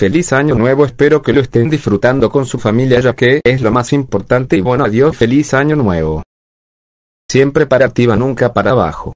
Feliz año nuevo, espero que lo estén disfrutando con su familia ya que es lo más importante y bueno, adiós, feliz año nuevo. Siempre para activa, nunca para abajo.